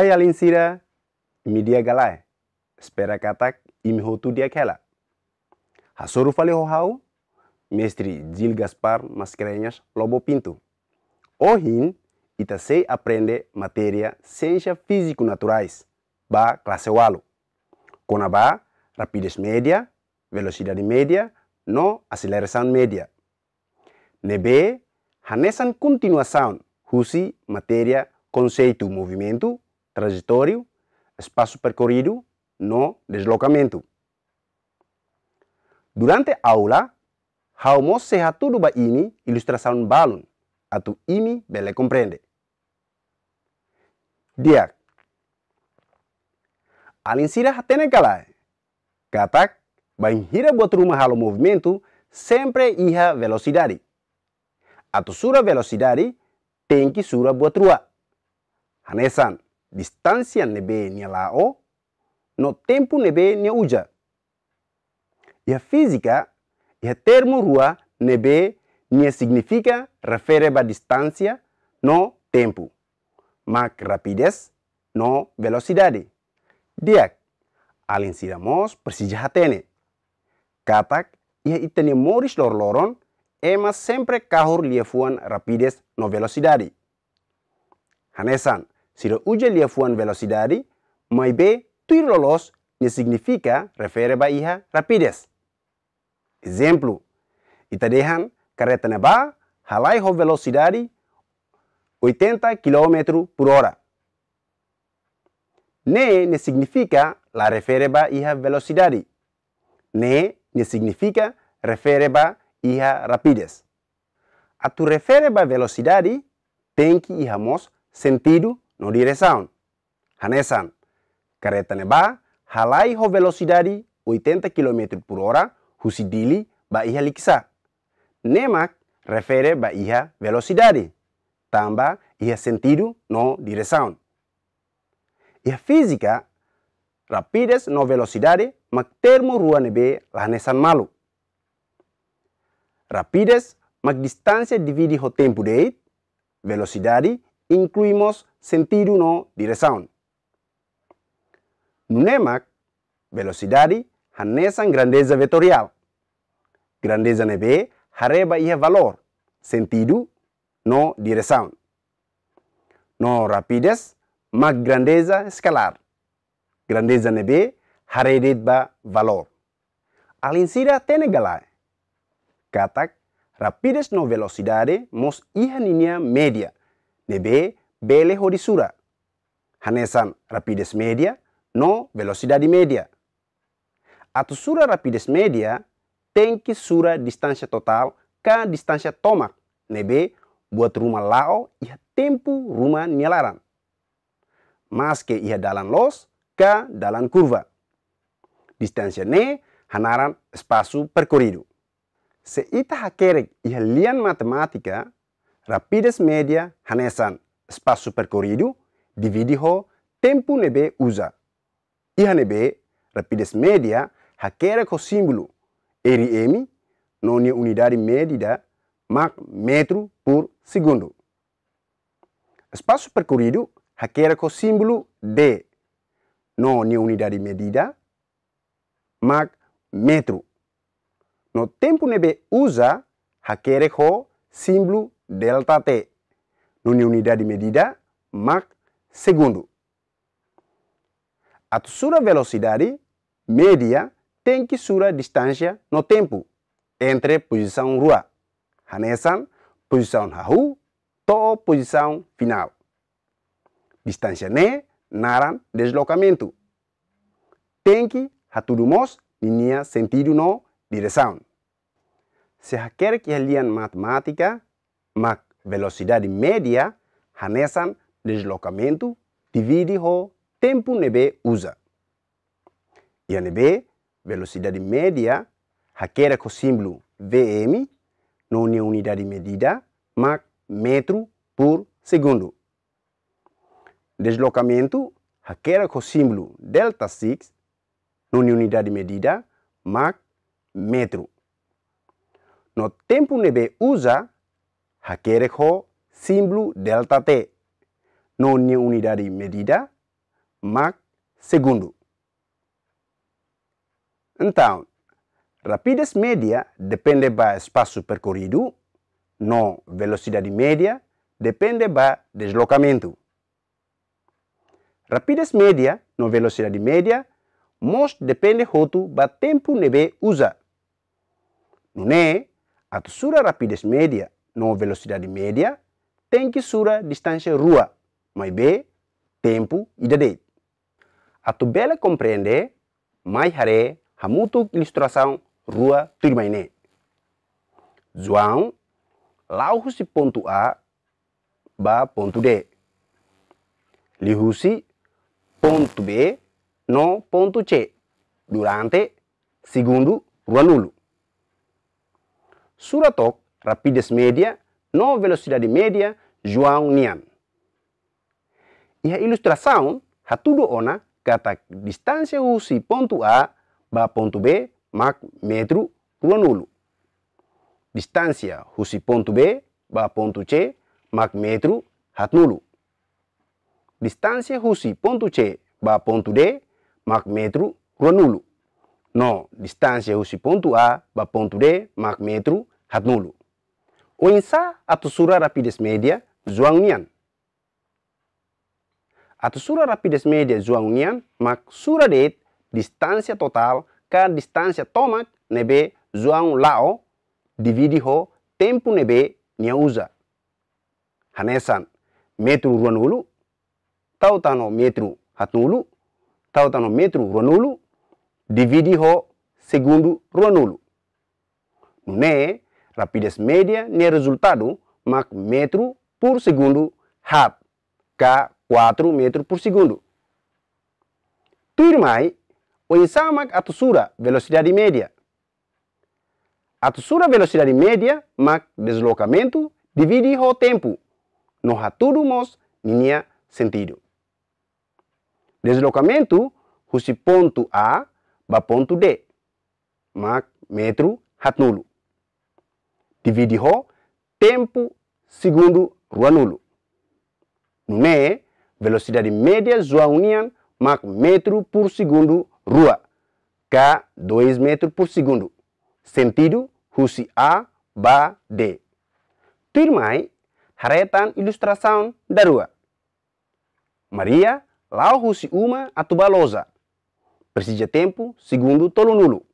A alin sira media galai. Espera katak im hotu dia kela. Hasoru fale hau, oh, mestre Gil Gaspar Mascarenhas Lobo Pinto. Ohin, sei aprende matéria ciência físico-naturais, ba classe walo. Conaba rapidez média, velocidade média, no aceleração média. Nebe, hanesan continuação, husi matéria, conceito, movimento, trajetório, espaço percorrido no deslocamento. Durante a aula, Haumo seha tudo ba imi ilustração balun, atu imi bele compreende. Dia. Alinsira hatene kala. Katak, banhira buat rumah halo movimento sempre iha velocidade. Atu sura velocidade, tem que sura buat rua. Hanesan. distancia nebe nia lao, no tempo nebe nia uja. Ia fisika, ia termo rua nebe nia significa refere ba distancia, no tempo. mak rapides, no velocidade. Dia, alin sidamos hatene. Katak, ia itene moris lor loron, ema sempre kahur liefuan rapides no velocidade. Hanesan, Sida uja lia fuan velocidade, mai be tui rolos ne significa refere ba iha rapidez. Exemplo, itadehan carreta na ba halai ho velocidade 80 km por hora. Ne ne significa la refere ba iha velocidade. Ne ne significa refere ba iha rapidez. A tu refere ba velocidade tem que irmos sentido no direção. Hanesan, ne neba, halai ho velocidade 80 km por hora, husidili ba iha liksa. Nemak refere ba iha velocidade, tamba iha sentido no direção. Iha fisika. Rapides no velocidade, mak termo rua nebe lanesan malu. Rapides mak distância dividi ho tempo deit, velocidade, incluimos sentido no direção. Mnemac, velocidade, hanesa grandeza vetorial. Grandeza nebe, hareba ia valor, sentido no direção. No rapidez, mag grandeza escalar. Grandeza nebe, haredetba valor. Alinsira tenegalai. Katak, rapidez no velocidade mos iha linha media. Nebe, Bele sura, Hanesan rapides media, no velocidade media. Atu sura rapides media, tenki sura distansia total ka distansia tomak, nebe buat rumah lao ia tempu rumah nyalaran. Maske iha ia dalan los ka dalan kurva. Distansia ne hanaran espasu percorrido. Se ita hakerek ia lian matematika, rapides media hanesan espaço percorrido, divide o tempo nebe usa. Iha a rapidez média, raquera o símbolo RM, noni unidade medida, Mach metro por segundo. Espaço percorrido requer o símbolo D, não é unidade medida, Mach metro. No tempo nebe usa, requer o símbolo delta T nuni unidade medida Mach segundo. A sua velocidade média tem que sua distância no tempo entre posição rua, hanesan, posição hahu, to posição final. Distância ne naran deslocamento. Tem que hatudumos linha sentido no direção. Se quer que alian matemática, mak velocidade média, Hanesan deslocamento divide o tempo nebe usa. E a nebe, velocidade média, raquera com o símbolo VM, não é unidade medida, mas metro por segundo. Deslocamento, raquera com o símbolo delta 6, não é unidade medida, mas metro. No tempo nebe usa, o simblu delta T, nonia unidade medida, mas segundo. Então, rapidez média depende do espaço percorrido, não velocidade média depende do deslocamento. Rapidez média, não velocidade média, most depende do tempo que usa. Nune, a sua rapidez média não velocidade média, tem que sura distância rua, mais b, tempo e dade. A tu bela compreende, mais haré, muito ilustração rua turmainé. João, lauhusi ponto A, ba ponto D. Lihusi, ponto B, no ponto C, durante, segundo, rua nulo. Suratok, rapidez média, não velocidade média, João Nian. E a ilustração, há tudo ona, a distância usi ponto A ba ponto B, mac metro, rua nulo. Distância usi ponto B ba ponto C, mac metro, hat nulo. Distância usi ponto C ba ponto D, mac metro, rua nulo. No, distância usi ponto A ba ponto D, mac metro, hat nulo. Oinsa atau atusura rapides media atau Atusura rapides media zuangian mak sura det distansia total ka distansia tomak nebe zuang lao dividi ho tempo nebe nyauza Hanesan metru ruanulu tau tano metro hatnulu tau tano metro ruanulu dividi ho segundo ruanulu. Nune rapidez média ne resultado mac metro por segundo hab, k 4 metro por segundo. Turmai, o ensamak atusura velocidade média. Atusura velocidade média mac deslocamento divide o tempo. No tudo mos linha sentido. Deslocamento husi ponto A ba ponto D. mac metro hat nulo divide o tempo segundo rua nulo. Me, velocidade média zoa união mac metro por segundo rua. K 2 metros por segundo. Sentido husi A ba D. Tirmai, haretan ilustração da rua. Maria, lau husi uma atubalosa. Precisa tempo segundo tolo nulo.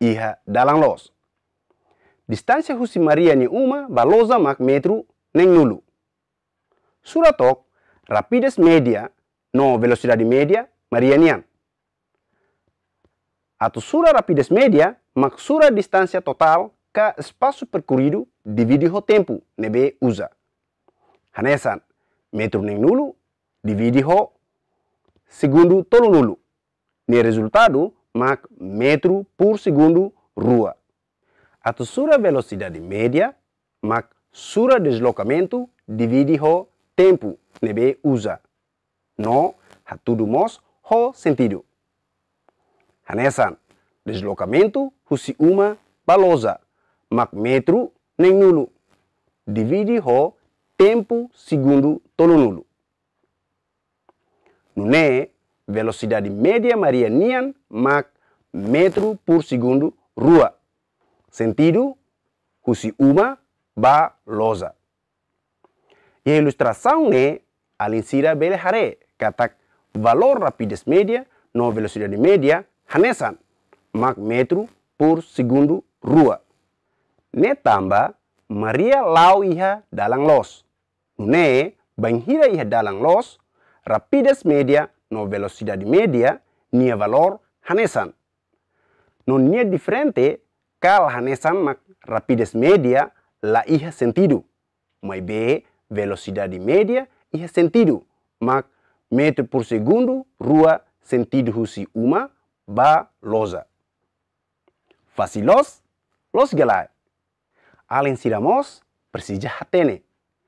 Iha dalang los. distância husi Maria ni uma balosa mak metru neng nulu. Suratok, rapides media no velocidade media marianian. Atu sura rapides media mak sura distansia total ka espasu perkuridu di ho tempo, nebe uza. Hanesan, metru neng nulu di ho segundo tolu nulu. Ni resultado, mak metru por segundo rua. At sura velocidade média, mak sura deslocamento divide ho tempo nebe usa. No, tudo mos ho sentido. Hanesan, deslocamento husi uma balosa, mak metro nem nulo. Divide ho tempo segundo tolo Nune, velocidade média maria nian mak metro por segundo rua. sentido, husi uma, ba Losa. E a ilustração é a lincira bele haré, katak valor rapidez média, no velocidade média, hanesan, mak metro por segundo rua. Né tamba, Maria lau iha dalang los. Ne, banhira iha dalang los, rapidez média, no velocidade média, nia valor hanesan. Non nia diferente Lahanesan mak sammak rapides media la iha sentido. Mai velocidad di media iha sentido. Mak meter per segundo rua sentido husi uma ba loza. Fasilos los galai. Alen siramos persija hatene.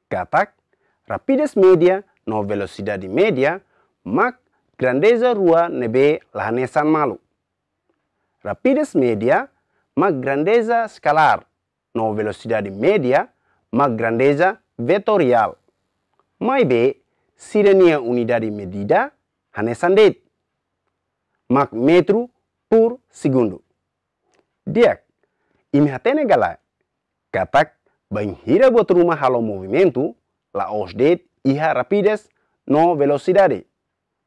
Katak rapides media no di media mak grandeza rua nebe lahane san malu. Rapides media ma grandeza scalar, no velocidade media, ma grandeza vectorial. Mai be, sirenia unidade medida, hanesandet, mak metro pur segundo. Diak, imi hatene gala, katak hira buat rumah halo movimento, la osdet iha rapides no velocidade,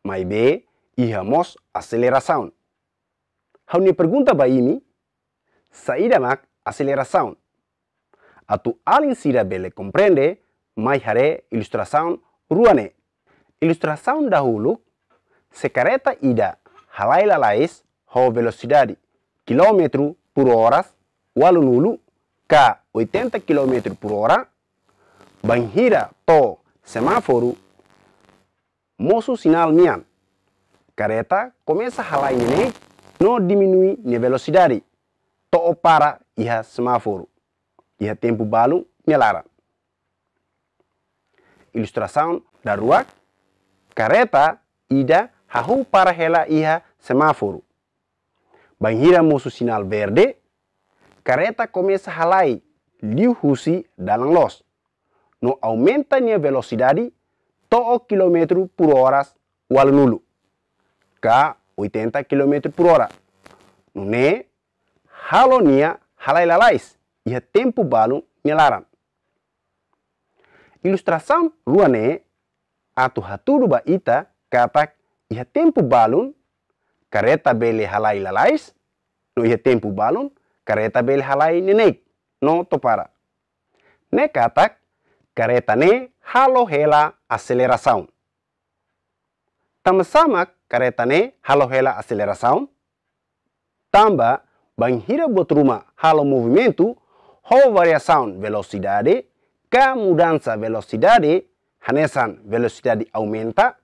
mai be, iha mos aceleração. Hau ni pergunta ba imi, saída mac aceleração. A tu alinsira bele compreende, mais haré ilustração ruane. Ilustração dahulu, se careta ida halai lalais ho velocidade, quilômetro por hora, walunulu, k 80 km por hora, banhira to semáforo, moço sinal mian. Careta começa a halai nene, não diminui ne velocidade. to para iha semaforu. iha tempo balu nyelara. Ilustrasaun da kareta ida hahu para hela iha semáforo. Banhira musu sinal verde, kareta komesa halai, liu husi dalang los. No aumenta nia velocidade to kilometru por horas wal nulu. Ka 80 km por hora. Nune halo nia halailalais, ia a tempo balu nyalaran. Ilustrasam ruane atu hatudu ba ita katak ia tempo balun kareta bele halai lalais no ia tempo balun kareta bele halai nenek no topara. Ne katak kareta ne halo hela aselerasaun. Tama sama kareta ne halo hela aselerasaun. Tamba banhira botruma halo movimento, ho variação velocidade, k mudança velocidade, hanesan velocidade aumenta,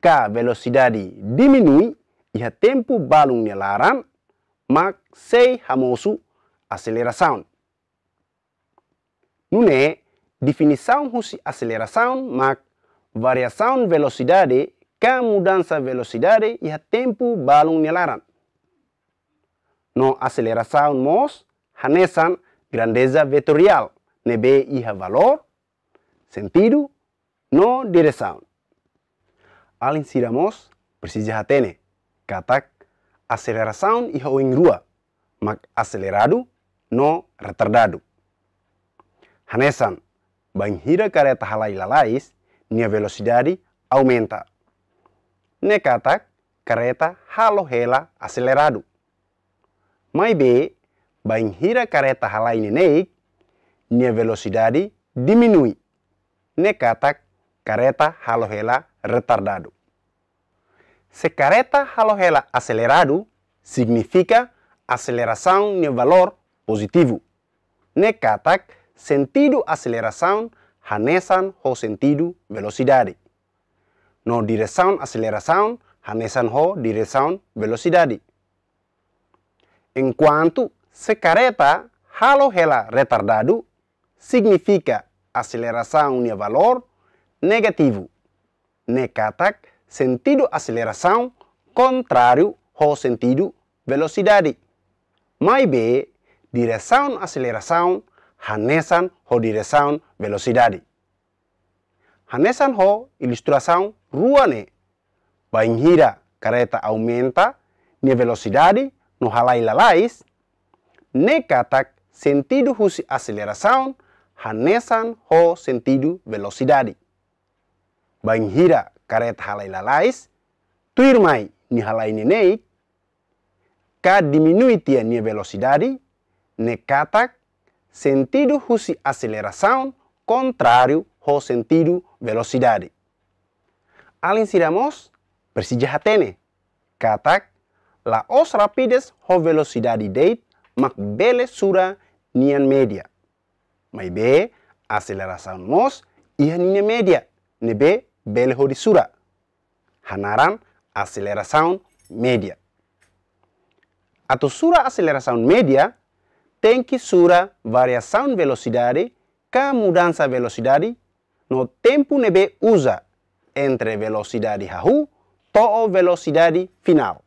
k velocidade diminui, e a tempo balung nelaran, mak sei hamosu aceleração. Nune, definição husi aceleração mak variação velocidade, k mudança velocidade e a tempo balung nelaran. no aceleração mos hanesan grandeza vetorial nebe iha valor sentido no direção al insiramos persija hatene katak aceleração iha oing rua mak acelerado no retardado hanesan bang hira kareta halai lalais nia velocidade aumenta ne katak kareta halo hela acelerado Mai B vai hira careta halaine neik, minha velocidade diminui. Nekatak carreta halohela retardado. Se carreta halohela acelerado, significa aceleração de valor positivo. Nekatak sentido aceleração hanesan ho sentido velocidade. No direção aceleração hanesan ho direção velocidade. Enquanto secareta halogela retardado significa aceleração de valor negativo. Nekatak, sentido aceleração contrário ao sentido velocidade. Mais B, direção aceleração hanesan ho direção velocidade. Hanesan ho ilustração ruane. Bainhira, careta aumenta, minha velocidade no halai lalais, ne katak sentido husi aceleração, hanesan ho sentido velocidade. Banghira karet halai lalais, mai ni halai neik, ka diminuitia ni velocidade, ne katak sentido husi aceleração contrário ho sentido velocidade. Alin siramos, persija hatene, katak os rapides ho velocidade deit mak bele sura nian media. Mai be aceleração mos, ia nian media, ne be bele ho di sura. Hanaran aceleração média. Ato sura aceleração média tem que sura variação velocidade ka mudança velocidade no tempo be usa entre velocidade hahu to velocidade final.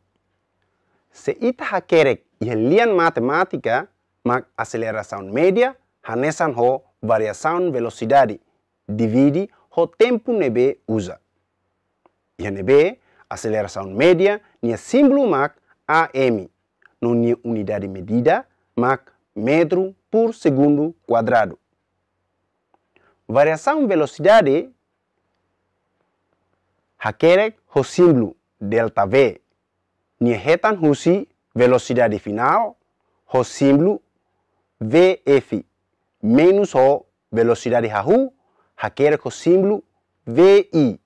Se ita quer lian matemática, mag aceleração média, hanesan ho variação velocidade, divide ho tempo nebe usa. Ia nebe, aceleração média, nia símbolo mag AM, no nia unidade medida, mag metro por segundo quadrado. Variação velocidade, haquerek ho símbolo delta V, ni retan husi velocidade final, ho símbolo VF menos o velocidade hahu, raquera com símbolo VI.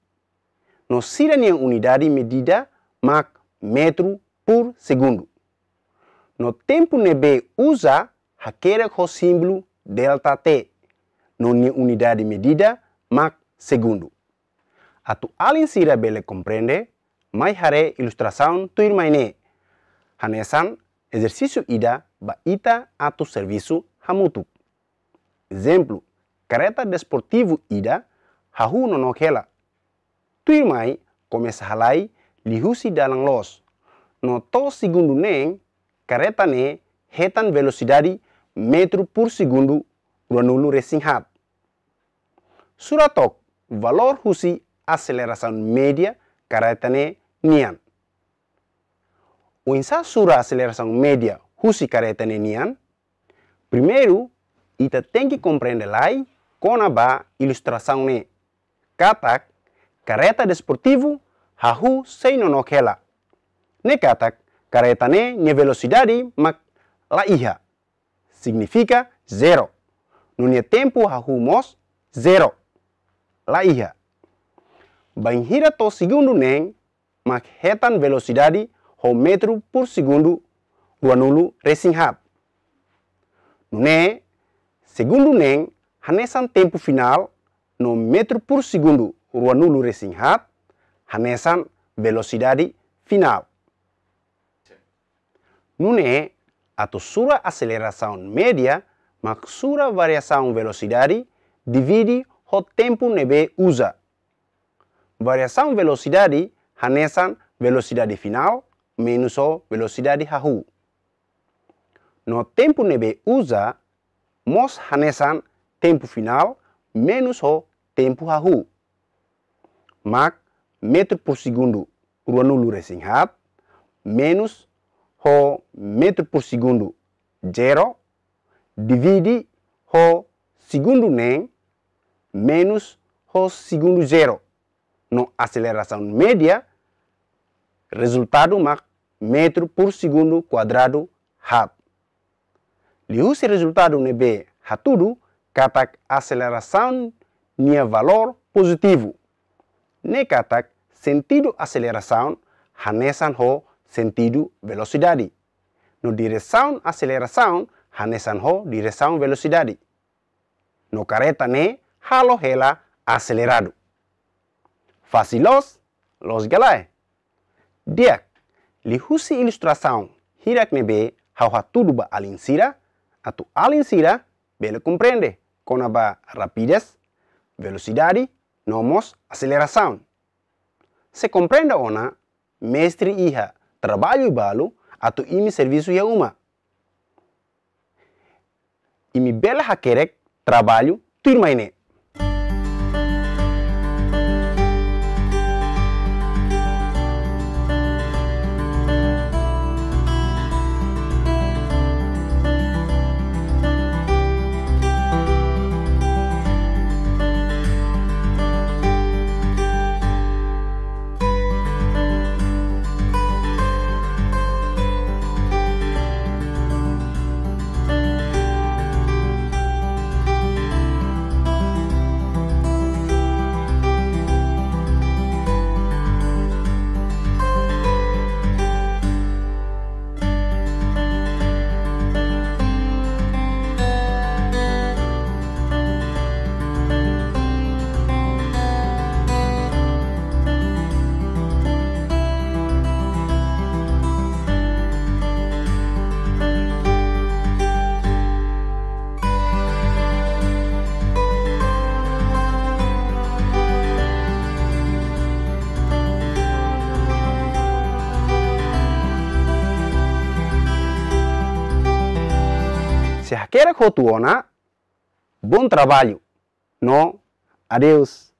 No sira ni unidade medida mac metro por segundo. No tempo nebe usa raquera com símbolo delta T. No ni unidade medida mac segundo. tu alin sira bele compreende mai hare tu ir maine. Hanesan exercisu ida ba ita atu servisu hamutuk. Exemplo, kereta desportivo ida hahu nonokela. ir mai kome halai lihusi dalang los. No to segundo neng, careta ne velocidadi metru pur segundu segundo racing hat. Suratok valor husi aselerasaun media karetane ne nian. Uinsa sura aceleração media husi kareta nian. Primeiro, ita tenki que lai kona ba ilustração ne. Katak, careta desportivo, hahu sei no hela. Ne katak, kareta ne, ne velocidade, mak la iha. Significa zero. Nunia tempo hahu mos, zero. La iha. Banhira to segundo neng, maghatan velocidade ho metro por segundo guanulu racing hub. Nune, segundo nem hanesan tempo final no metro por segundo guanulu racing hub, hanesan velocidade final. Nune, a sura aceleração média, mak sura variação velocidade, divide o tempo nebe usa. Variação velocidade Hanesan, velocidade final, menos a velocidade rahu. No tempo nebe usa, mos hanesan tempo final, menos o tempo rahu. Mak, metro por segundo, ruanulu resinghap, menos o metro por segundo, zero, divide o segundo nem, menos o segundo zero. No aceleração média, Resultado Mach metro por segundo quadrado hab. Liu se resultado nebe hatudu katak aceleração nia valor positivo. Ne katak sentido aceleração hanesan ho sentido velocidade. No direção aceleração hanesan ho direção velocidade. No careta ne halo hela acelerado. Facilos los galai. Diak, lihusi husi hirak nebe hawa tudu ba alinsira, atu alinsira, bele compreende, kona ba rapides, velocidade, nomos, aceleração. Se compreenda ona, mestri iha, trabalho balu, atau imi serviço ya uma. Imi bela hakerek, trabalho, turma ine. Bom trabalho. Não. Adeus.